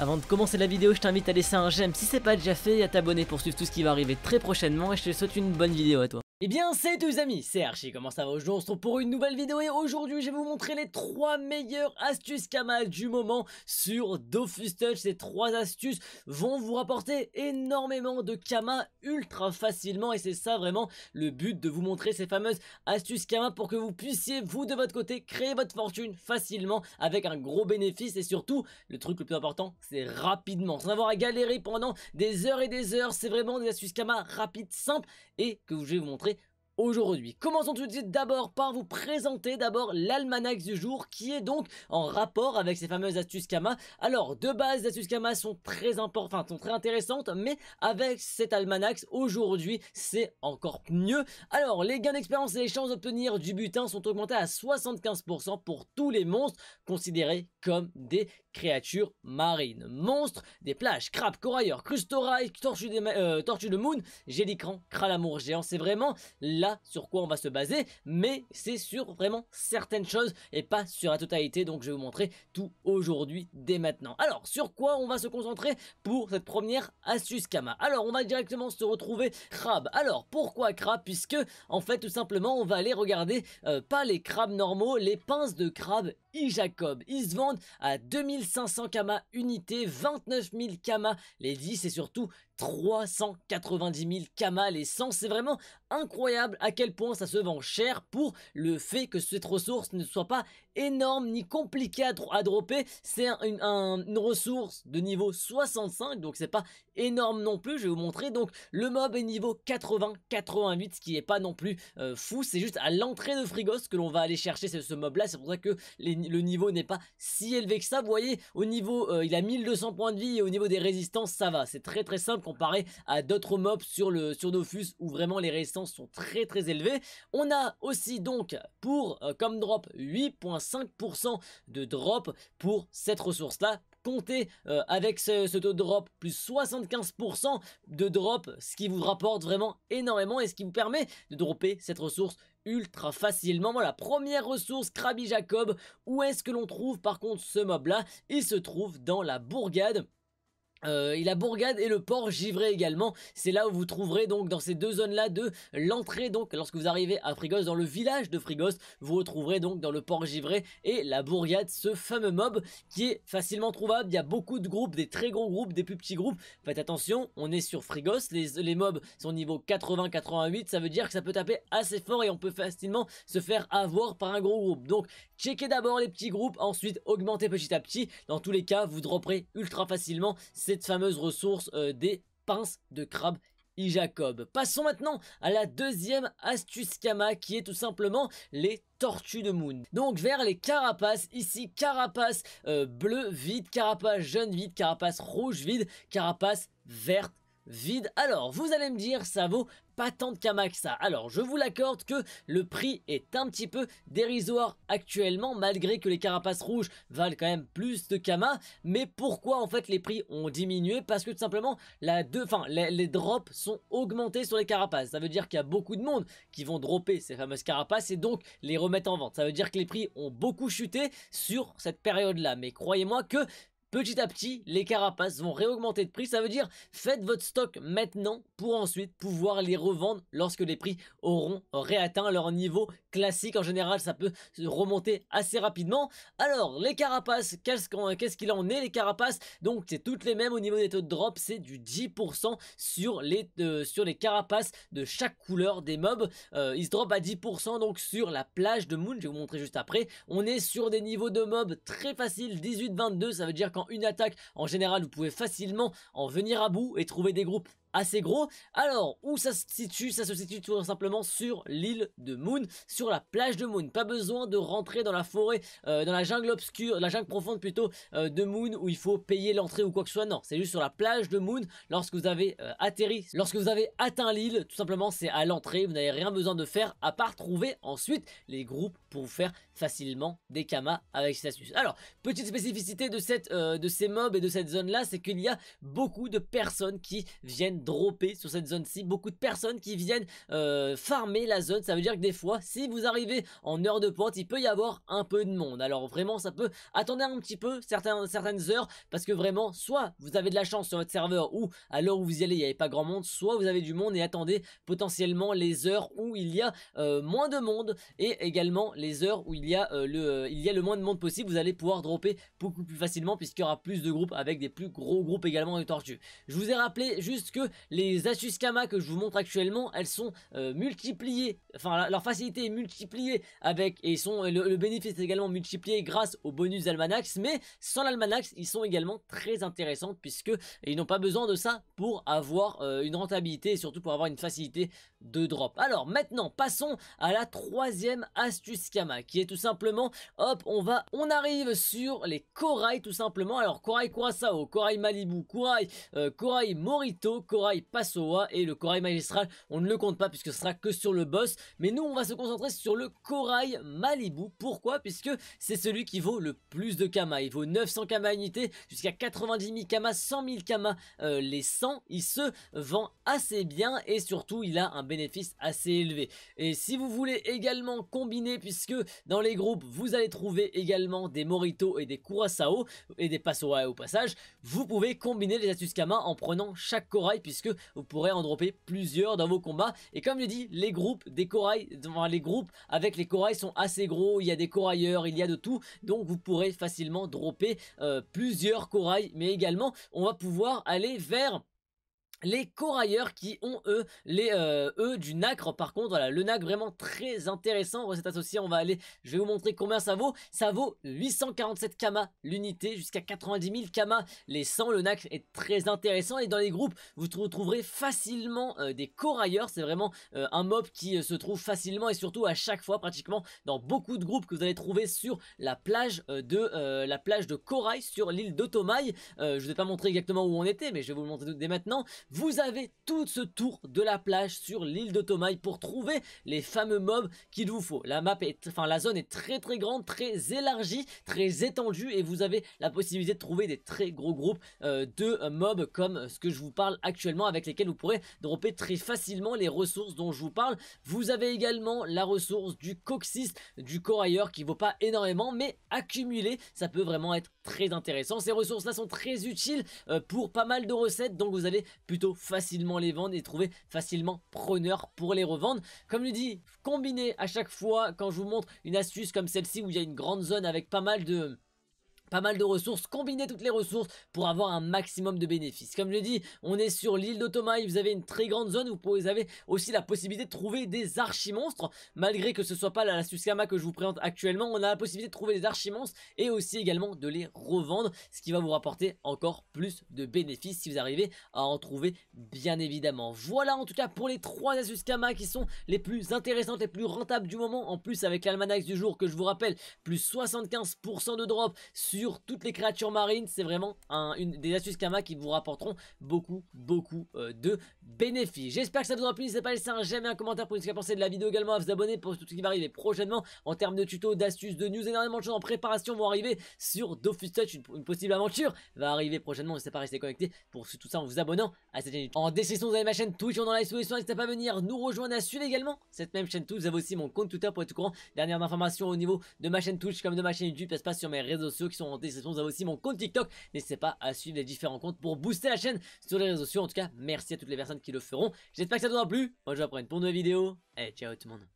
Avant de commencer la vidéo, je t'invite à laisser un j'aime si c'est pas déjà fait et à t'abonner pour suivre tout ce qui va arriver très prochainement et je te souhaite une bonne vidéo à toi. Eh bien c'est les amis, c'est Archie, comment ça va aujourd'hui On se retrouve pour une nouvelle vidéo et aujourd'hui je vais vous montrer les 3 meilleures astuces Kama du moment sur Dofus Touch. Ces 3 astuces vont vous rapporter énormément de Kama ultra facilement et c'est ça vraiment le but de vous montrer ces fameuses astuces Kama pour que vous puissiez vous de votre côté créer votre fortune facilement avec un gros bénéfice et surtout le truc le plus important c'est rapidement sans avoir à galérer pendant des heures et des heures c'est vraiment des astuces Kama rapides, simples et que je vais vous montrer aujourd'hui. Commençons tout de suite d'abord par vous présenter d'abord l'almanach du jour qui est donc en rapport avec ces fameuses astuces Kama. Alors de base les astuces Kama sont très importantes, sont très intéressantes mais avec cet almanach aujourd'hui c'est encore mieux. Alors les gains d'expérience et les chances d'obtenir du butin sont augmentés à 75% pour tous les monstres considérés comme des créatures marines. Monstres, des plages, crabes, corailleurs, crustorailles, euh, tortues, de moon, gélicran, cralamour géant. C'est vraiment là sur quoi on va se baser, mais c'est sur vraiment certaines choses et pas sur la totalité. Donc je vais vous montrer tout aujourd'hui dès maintenant. Alors sur quoi on va se concentrer pour cette première astuce Kama Alors on va directement se retrouver crabe. Alors pourquoi crabe Puisque en fait tout simplement on va aller regarder euh, pas les crabes normaux, les pinces de crabe jacob Ils se vendent à 2500 kama unités, 29 000 kama les 10 et surtout 390 000 kamal et 100. C'est vraiment incroyable à quel point ça se vend cher pour le fait que cette ressource ne soit pas énorme ni compliquée à, dropper. C'est une, ressource de niveau 65, donc c'est pas énorme non plus. Je vais vous montrer. Donc le mob est niveau 80-88, ce qui est pas non plus euh, fou. C'est juste à l'entrée de Frigos que l'on va aller chercher ce, ce mob là. C'est pour ça que le niveau n'est pas si élevé que ça. Vous voyez, au niveau, euh, il a 1200 points de vie et au niveau des résistances, ça va. C'est très très simple comparé à d'autres mobs sur, le, sur où vraiment les résistances sont très très élevées. On a aussi donc pour euh, comme drop 8.5% de drop pour cette ressource là Comptez euh, avec ce, taux de drop plus 75% de drop, ce qui vous rapporte vraiment énormément et ce qui vous permet de dropper cette ressource ultra facilement. La première ressource, Krabi Jacob. Où est-ce que l'on trouve par contre ce mob là Il se trouve dans la bourgade euh, et il a Bourgade et le port givré également. C'est là où vous trouverez donc dans ces deux zones là de l'entrée donc lorsque vous arrivez à Frigos dans le village de Frigos, vous retrouverez donc dans le port givré et la Bourgade ce fameux mob qui est facilement trouvable. Il y a beaucoup de groupes, des très gros groupes, des plus petits groupes. Faites attention, on est sur Frigos, les, les mobs sont niveau 80-88, ça veut dire que ça peut taper assez fort et on peut facilement se faire avoir par un gros groupe. Donc Checkez d'abord les petits groupes, ensuite augmentez petit à petit. Dans tous les cas, vous dropperez ultra facilement cette fameuse ressource euh, des pinces de crabe Jacob. Passons maintenant à la deuxième astuce Kama qui est tout simplement les tortues de Moon. Donc vers les carapaces, ici carapace euh, bleu vide, carapace jaune vide, carapace rouge vide, carapace verte vide. Alors, vous allez me dire, ça vaut pas tant de que ça. Alors, je vous l'accorde que le prix est un petit peu dérisoire actuellement, malgré que les carapaces rouges valent quand même plus de Kama. Mais pourquoi, en fait, les prix ont diminué Parce que, tout simplement, la deux, les, les, drops sont augmentés sur les carapaces. Ça veut dire qu'il y a beaucoup de monde qui vont dropper ces fameuses carapaces et donc les remettre en vente. Ça veut dire que les prix ont beaucoup chuté sur cette période-là. Mais croyez-moi que petit à petit, les carapaces vont réaugmenter de prix. Ça veut dire, faites votre stock maintenant pour ensuite pouvoir les revendre lorsque les prix auront réatteint leur niveau classique. En général, ça peut remonter assez rapidement. Alors, les carapaces, qu'est-ce qu'il en est les carapaces Donc, c'est toutes les mêmes au niveau des taux de drop. C'est du 10% sur les, euh, sur les carapaces de chaque couleur des mobs. Euh, ils se drop à 10% donc sur la plage de Moon. Je vais vous montrer juste après. On est sur des niveaux de mobs très faciles, 18-22. Ça veut dire qu'en une attaque, en général, vous pouvez facilement en venir à bout et trouver des groupes assez gros. Alors, où ça se situe Ça se situe tout simplement sur l'île de Moon, sur la plage de Moon. Pas besoin de rentrer dans la forêt, euh, dans la jungle obscure, la jungle profonde plutôt euh, de Moon où il faut payer l'entrée ou quoi que ce soit. Non, c'est juste sur la plage de Moon lorsque vous avez euh, atterri, lorsque vous avez atteint l'île, tout simplement c'est à l'entrée, vous n'avez rien besoin de faire à part trouver ensuite les groupes pour vous faire facilement des kamas avec cette astuce. Alors, petite spécificité de, cette, de ces mobs et de cette zone là, c'est qu'il y a beaucoup de personnes qui viennent dropper sur cette zone-ci, beaucoup de personnes qui viennent euh, farmer la zone. Ça veut dire que des fois, si vous arrivez en heure de pointe, il peut y avoir un peu de monde. Alors vraiment, ça peut attendre un petit peu certaines heures parce que vraiment, soit vous avez de la chance sur votre serveur ou à l'heure où vous y allez, il n'y avait pas grand monde, soit vous avez du monde et attendez potentiellement les heures où il y a euh, moins de monde et également les heures où il y a euh, le il y a le moins de monde possible. Vous allez pouvoir dropper beaucoup plus facilement puisqu'il y aura plus de groupes avec des plus gros groupes également de tortues. Je vous ai rappelé juste que les astuces Kama que je vous montre actuellement, elles sont euh, multipliées, enfin leur facilité est multipliée avec, et sont, le, bénéfice est également multiplié grâce au bonus Almanax, mais sans l'Almanax, ils sont également très intéressants puisque ils n'ont pas besoin de ça pour avoir euh, une rentabilité et surtout pour avoir une facilité de drop. Alors maintenant, passons à la troisième astuce Kama qui est tout simplement, hop, on va, on arrive sur les corail tout simplement. Alors corail Curaçao, corail Malibu, corail euh, Corail Morito, Korai passoa et le corail magistral, on ne le compte pas puisque ce sera que sur le boss. Mais nous, on va se concentrer sur le corail Malibu. Pourquoi Puisque c'est celui qui vaut le plus de Kama. Il vaut 900 Kama unité jusqu'à 90 000 Kama, 100 000 Kama. Euh, les 100, il se vend assez bien et surtout, il a un bénéfice assez élevé. Et si vous voulez également combiner, puisque dans les groupes, vous allez trouver également des moritos et des Kurasao et des Passoa au passage, vous pouvez combiner les astuces Kama en prenant chaque corail puisque vous pourrez en dropper plusieurs dans vos combats. Et comme je dis, les groupes des corails, les groupes avec les corails sont assez gros, il y a des corailleurs, il y a de tout, donc vous pourrez facilement dropper euh, plusieurs corails, mais également on va pouvoir aller vers les corailleurs qui ont eux les eux du nacre par contre voilà le nacre vraiment très intéressant recette associé on va aller je vais vous montrer combien ça vaut ça vaut 847 kama l'unité jusqu'à 90 000 kama les 100 le nacre est très intéressant et dans les groupes vous trouverez facilement euh, des corailleurs c'est vraiment euh, un mob qui euh, se trouve facilement et surtout à chaque fois pratiquement dans beaucoup de groupes que vous allez trouver sur la plage de la plage de corail sur l'île d'Otomaï je vous ai pas montré exactement où on était mais je vais vous le montrer dès maintenant vous avez tout ce tour de la plage sur l'île de Tomaï pour trouver les fameux mobs qu'il vous faut. La zone est très très grande, très élargie, très étendue et vous avez la possibilité de trouver des très gros groupes euh, de mobs comme ce que je vous parle actuellement avec lesquels vous pourrez dropper très facilement les ressources dont je vous parle. Vous avez également la ressource du coccyx, du corailleur qui ne vaut pas énormément mais accumulé ça peut vraiment être très intéressant. Ces ressources là sont très utiles euh, pour pas mal de recettes donc vous allez plutôt facilement les vendre et trouver facilement preneur pour les revendre. Comme je dis, combinez à chaque fois quand je vous montre une astuce comme celle-ci où il y a une grande zone avec pas mal de pas mal de ressources, combiner toutes les ressources pour avoir un maximum de bénéfices. Comme je dis, on est sur l'île d'Otomaï, vous avez une très grande zone, vous, pouvez, avez aussi la possibilité de trouver des archimonstres, malgré que ce soit pas la, la que je vous présente actuellement, on a la possibilité de trouver des archimonstres et aussi également de les revendre, ce qui va vous rapporter encore plus de bénéfices si vous arrivez à en trouver bien évidemment. Voilà en tout cas pour les trois Suskama qui sont les plus intéressantes, les plus rentables du moment, en plus avec l'Almanax du jour que je vous rappelle, plus 75% de drop sur toutes les créatures marines. C'est vraiment un, une, des astuces Kama qui vous rapporteront beaucoup, beaucoup euh, de bénéfices. J'espère que ça vous aura plu. N'hésitez pas à laisser un j'aime et un commentaire pour ce que vous de la vidéo également. À vous abonner pour tout ce qui va arriver prochainement en termes de tutos, d'astuces, de news. Énormément de choses en préparation vont arriver sur Dofus Touch. Une, possible aventure va arriver prochainement. N'hésitez pas à rester connecté pour tout ça en vous abonnant à cette chaîne En description, vous avez ma chaîne Twitch. On en la description N'hésitez pas à venir nous rejoindre à suivre également cette même chaîne Twitch. Vous avez aussi mon compte Twitter pour être au courant. Dernière information au niveau de ma chaîne Twitch comme de ma chaîne YouTube. Ça se passe sur mes réseaux sociaux qui sont en description, vous avez aussi mon compte TikTok. N'hésitez pas à suivre les différents comptes pour booster la chaîne sur les réseaux sociaux. En tout cas, merci à toutes les personnes qui le feront. J'espère que ça vous aura plu. Moi, je vous apprends pour une nouvelle vidéo. Et ciao tout le monde.